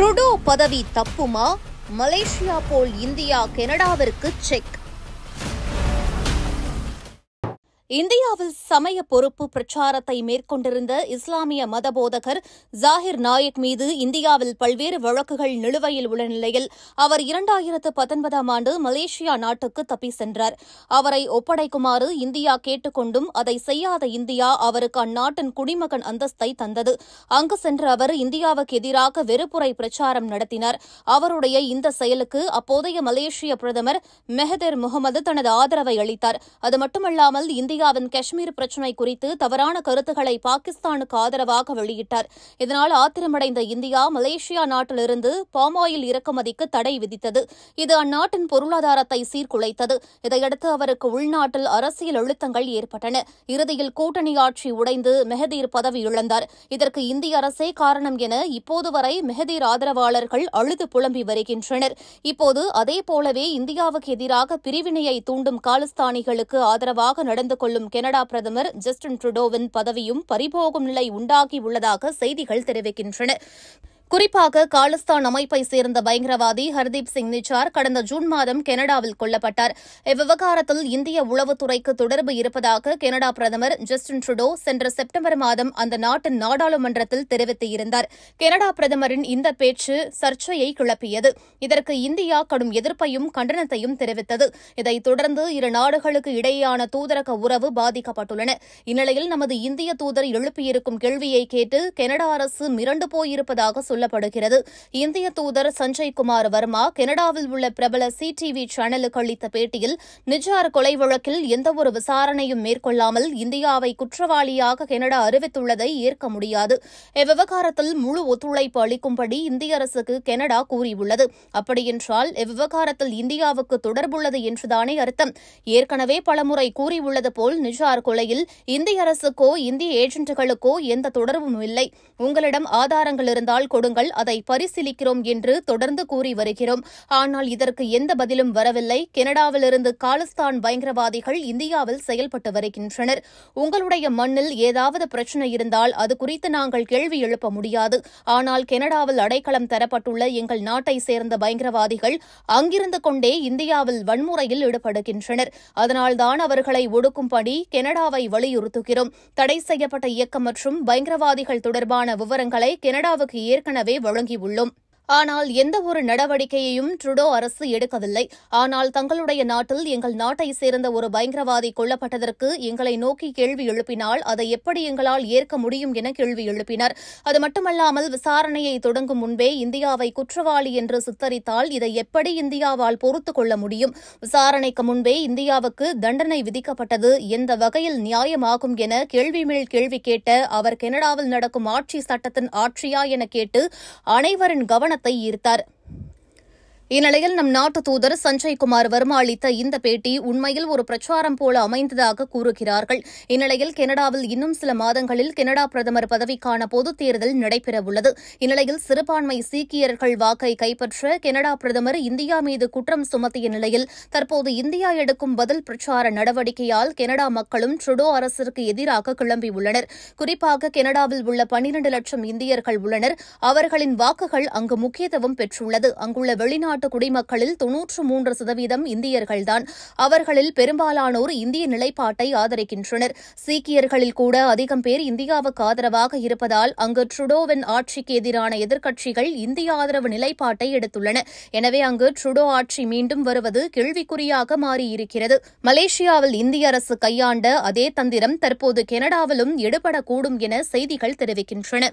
Trudeau பதவி தப்புமா Malaysia போல் இந்தியா கனடாவிற்கு செக் இந்தியாவில் சமய பொறுப்பு பிரச்சாரத்தை மேற்கொண்டிருந்த இஸ்லாமிய மதபோதகர் ஜாகிர் நாயக் மீது இந்தியாவில் பல்வேறு வழக்குகள் நிலுவையில் உள்ள நிலையில் அவர் இரண்டாயிரத்து பத்தொன்பதாம் ஆண்டு மலேசியா நாட்டுக்கு தப்பி சென்றார் அவரை ஒப்படைக்குமாறு இந்தியா கேட்டுக்கொண்டும் அதை செய்யாத இந்தியா அவருக்கு அந்நாட்டின் குடிமகன் அந்தஸ்தை தந்தது அங்கு சென்ற அவர் இந்தியாவுக்கு எதிராக வெறுப்புரை பிரச்சாரம் நடத்தினார் அவருடைய இந்த செயலுக்கு அப்போதைய மலேசிய பிரதமர் மெஹதிர் முகமது தனது ஆதரவை அளித்தார் அது மட்டுமல்லாமல் இந்திய இந்தியாவின் காஷ்மீர் பிரச்சினை குறித்து தவறான கருத்துக்களை பாகிஸ்தானுக்கு ஆதரவாக வெளியிட்டார் இதனால் ஆத்திரமடைந்த இந்தியா மலேசியா நாட்டிலிருந்து பாமாயில் இறக்குமதிக்கு தடை விதித்தது இது அந்நாட்டின் பொருளாதாரத்தை சீர்குலைத்தது இதையடுத்து அவருக்கு உள்நாட்டில் அரசியல் அழுத்தங்கள் ஏற்பட்டன இறுதியில் கூட்டணி ஆட்சி உடைந்து மெஹதீர் பதவி இழந்தார் இதற்கு இந்திய அரசே காரணம் என இப்போது வரை மெஹதீர் ஆதரவாளர்கள் அழுது புலம்பி வருகின்றனர் இப்போது அதேபோலவே இந்தியாவுக்கு எதிராக பிரிவினையை தூண்டும் காலிஸ்தானிகளுக்கு ஆதரவாக நடந்து கொள்ள கொள்ளும் கனடா பிரதமர் ஜஸ்டின் ட்ருடோவின் பதவியும் பறிபோகும் நிலை உண்டாகியுள்ளதாக செய்திகள் தெரிவிக்கின்றன குறிப்பாக காலிஸ்தான் அமைப்பை சேர்ந்த பயங்கரவாதி ஹர்தீப் சிங் நிச்சார் கடந்த ஜூன் மாதம் கனடாவில் கொல்லப்பட்டார் இவ்விவகாரத்தில் இந்திய உளவுத்துறைக்கு தொடர்பு இருப்பதாக கனடா பிரதமர் ஜஸ்டின் ட்ருடோ சென்ற செப்டம்பர் மாதம் அந்த நாட்டின் நாடாளுமன்றத்தில் தெரிவித்திருந்தார் கனடா பிரதமரின் இந்த பேச்சு சர்ச்சையை கிளப்பியது இதற்கு இந்தியா கடும் எதிர்ப்பையும் கண்டனத்தையும் தெரிவித்தது இதைத் தொடர்ந்து இரு நாடுகளுக்கு இடையேயான தூதரக உறவு பாதிக்கப்பட்டுள்ளன இந்நிலையில் நமது இந்திய தூதர் எழுப்பியிருக்கும் கேள்வியை கேட்டு கனடா அரசு மிரண்டு போயிருப்பதாக சொல்லப்படுகிறது இந்திய தூதர் சஞ்சய் குமார் வர்மா கனடாவில் உள்ள பிரபல சிடிவி சேனலுக்கு அளித்த பேட்டியில் நிஜார் கொலை வழக்கில் எந்தவொரு விசாரணையும் மேற்கொள்ளாமல் இந்தியாவை குற்றவாளியாக கனடா அறிவித்துள்ளதை ஏற்க முடியாது இவ்விவகாரத்தில் முழு ஒத்துழைப்பு அளிக்கும்படி இந்திய அரசுக்கு கனடா கூறியுள்ளது அப்படியென்றால் இவ்விவகாரத்தில் இந்தியாவுக்கு தொடர்புள்ளது என்றுதானே அர்த்தம் ஏற்கனவே பலமுறை கூறியுள்ளது போல் நிஜார் கொலையில் இந்திய அரசுக்கோ இந்திய ஏஜென்ட்டுகளுக்கோ எந்த தொடர்பும் இல்லை உங்களிடம் ஆதாரங்கள் இருந்தால் கொடு கொடுங்கள் அதை பரிசீலிக்கிறோம் என்று தொடர்ந்து கூறி வருகிறோம் ஆனால் இதற்கு எந்த பதிலும் வரவில்லை கனடாவிலிருந்து காலிஸ்தான் பயங்கரவாதிகள் இந்தியாவில் செயல்பட்டு வருகின்றனர் உங்களுடைய மண்ணில் ஏதாவது பிரச்சினை இருந்தால் அது குறித்து நாங்கள் கேள்வி எழுப்ப முடியாது ஆனால் கனடாவில் அடைக்கலம் தரப்பட்டுள்ள எங்கள் நாட்டை சேர்ந்த பயங்கரவாதிகள் அங்கிருந்து கொண்டே இந்தியாவில் வன்முறையில் ஈடுபடுகின்றனர் அதனால்தான் அவர்களை ஒடுக்கும்படி கனடாவை வலியுறுத்துகிறோம் தடை செய்யப்பட்ட இயக்கம் மற்றும் பயங்கரவாதிகள் தொடர்பான விவரங்களை கனடாவுக்கு ஏற்கனவே ஏற்கனவே வழங்கியுள்ளோம் ஆனால் எந்த ஒரு நடவடிக்கையையும் ட்ருடோ அரசு எடுக்கவில்லை ஆனால் தங்களுடைய நாட்டில் எங்கள் நாட்டை சேர்ந்த ஒரு பயங்கரவாதி கொல்லப்பட்டதற்கு எங்களை நோக்கி கேள்வி எழுப்பினால் அதை எப்படி எங்களால் ஏற்க முடியும் என கேள்வி எழுப்பினர் அது மட்டுமல்லாமல் விசாரணையை தொடங்கும் முன்பே இந்தியாவை குற்றவாளி என்று சித்தரித்தால் இதை எப்படி இந்தியாவால் பொறுத்துக் கொள்ள முடியும் விசாரணைக்கு முன்பே இந்தியாவுக்கு தண்டனை விதிக்கப்பட்டது எந்த வகையில் நியாயமாகும் என கேள்வி மேல் கேள்வி கேட்ட அவர் கனடாவில் நடக்கும் ஆட்சி சட்டத்தின் ஆட்சியா என கேட்டு அனைவரின் கவனத்தை கவனத்தை ஈர்த்தார் இந்நிலையில் நம் நாட்டு தூதர் சஞ்சய் குமார் வர்மா அளித்த இந்த பேட்டி உண்மையில் ஒரு பிரச்சாரம் போல அமைந்ததாக கூறுகிறார்கள் இந்நிலையில் கனடாவில் இன்னும் சில மாதங்களில் கனடா பிரதமர் பதவிக்கான பொதுத் தேர்தல் நடைபெறவுள்ளது இந்நிலையில் சிறுபான்மை சீக்கியர்கள் வாக்கை கைப்பற்ற கனடா பிரதமர் இந்தியா மீது குற்றம் சுமத்திய நிலையில் தற்போது இந்தியா எடுக்கும் பதில் பிரச்சார நடவடிக்கையால் கனடா மக்களும் ட்ரூடோ அரசிற்கு எதிராக கிளம்பியுள்ளனர் குறிப்பாக கனடாவில் உள்ள பனிரண்டு லட்சம் இந்தியர்கள் உள்ளனர் அவர்களின் வாக்குகள் அங்கு முக்கியத்துவம் பெற்றுள்ளது அங்குள்ள வெளிநாட்டு வெளிநாட்டு குடிமக்களில் தொன்னூற்று மூன்று சதவீதம் இந்தியர்கள்தான் அவர்களில் பெரும்பாலானோர் இந்திய நிலைப்பாட்டை ஆதரிக்கின்றனர் சீக்கியர்களில் கூட அதிகம் பேர் இந்தியாவுக்கு ஆதரவாக இருப்பதால் அங்கு ட்ருடோவின் ஆட்சிக்கு எதிரான எதிர்க்கட்சிகள் இந்திய ஆதரவு நிலைப்பாட்டை எடுத்துள்ளன எனவே அங்கு ட்ருடோ ஆட்சி மீண்டும் வருவது கேள்விக்குறியாக மாறியிருக்கிறது மலேசியாவில் இந்திய அரசு கையாண்ட அதே தந்திரம் தற்போது கனடாவிலும் எடுபடக்கூடும் என செய்திகள் தெரிவிக்கின்றன